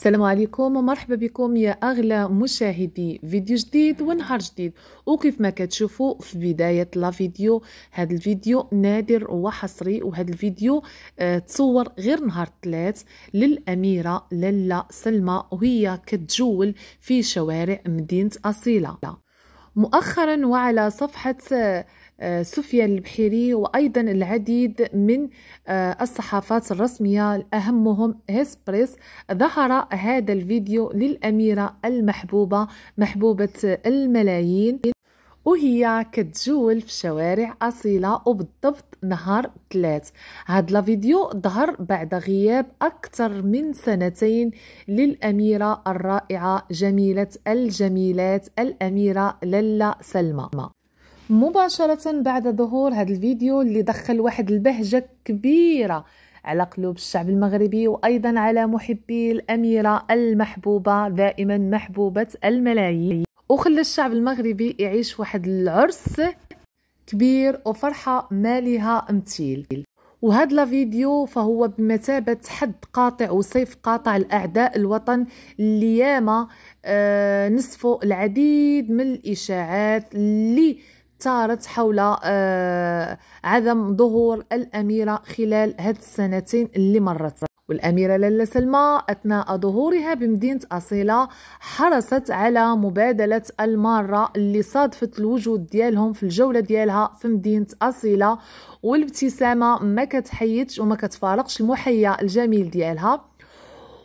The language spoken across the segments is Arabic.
السلام عليكم ومرحبا بكم يا اغلى مشاهدي فيديو جديد ونهار جديد وكيف ما كتشوفوا في بدايه لا فيديو هذا الفيديو نادر وحصري وهذا الفيديو آه تصور غير نهار الثلاث للاميره لالا سلمى وهي كتجول في شوارع مدينه اصيله مؤخرا وعلى صفحه آه، آه، سفيان البحيري وأيضا العديد من آه، الصحافات الرسمية أهمهم هسبريس ظهر هذا الفيديو للأميرة المحبوبة محبوبة الملايين وهي كتجول في شوارع أصيلة وبالضبط نهار ثلاث هاد الفيديو ظهر بعد غياب أكثر من سنتين للأميرة الرائعة جميلة الجميلات الأميرة للا سلمى مباشرة بعد ظهور هذا الفيديو اللي دخل واحد البهجة كبيرة على قلوب الشعب المغربي وأيضا على محبي الأميرة المحبوبة دائما محبوبة الملايين وخلى الشعب المغربي يعيش واحد العرس كبير وفرحة ما لها مثيل وهذا الفيديو فهو بمثابة حد قاطع وسيف قاطع الأعداء الوطن اللي ياما آه العديد من الإشاعات اللي ثارت حول آه، عدم ظهور الأميرة خلال هاد السنتين اللي مرت والأميرة لالا سلمى أثناء ظهورها بمدينة أصيلة حرصت على مبادلة المارة اللي صادفت الوجود ديالهم في الجولة ديالها في مدينة أصيلة والابتسامة ما كتحيدش وما كتفارقش المحيا الجميل ديالها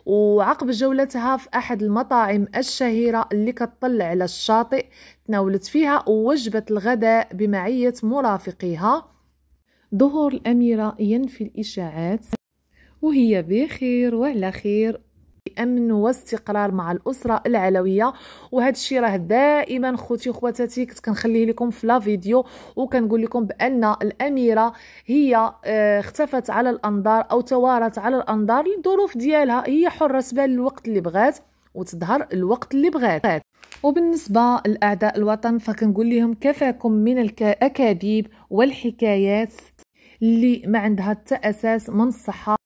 وعقب جولتها في أحد المطاعم الشهيرة اللي كتطل على الشاطئ تناولت فيها وجبة الغداء بمعية مرافقيها ظهور الأميرة ينفي الإشاعات وهي بخير وعلى خير امن واستقرار مع الاسره العلويه وهذا الشيء راه دائما خوتي وخواتاتي كنت كنخليه لكم في لا فيديو وكنقول لكم بان الاميره هي آه، اختفت على الانظار او توارت على الانظار لظروف ديالها هي حره تبان الوقت اللي بغات وتظهر الوقت اللي بغات وبالنسبة لأعداء الوطن فكنقول لهم كفاكم من الأكاذيب والحكايات اللي ما عندها حتى أساس من الصحة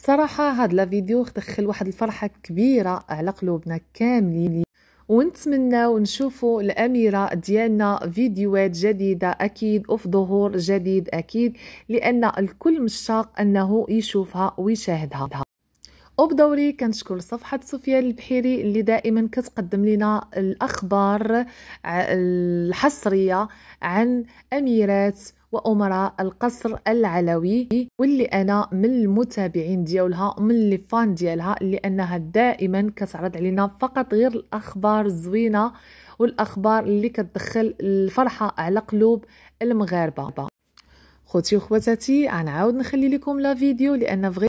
صراحه هاد لا فيديو دخل واحد الفرحه كبيره على قلوبنا كاملين ونتمنى نشوفوا الاميره ديالنا فيديوهات جديده اكيد وفي ظهور جديد اكيد لان الكل مشتاق انه يشوفها ويشاهدها وبدوري كنشكر صفحة سفيان البحيري اللي دائما كتقدم لنا الأخبار الحصرية عن أميرات وأمراء القصر العلوي واللي أنا من المتابعين ديالها ومن اللي فان ديالها لأنها دائما كتعرض علينا فقط غير الأخبار الزوينة والأخبار اللي كتدخل الفرحة على قلوب المغاربة خوتي وخواتاتي غنعاود نخلي لكم لا فيديو لان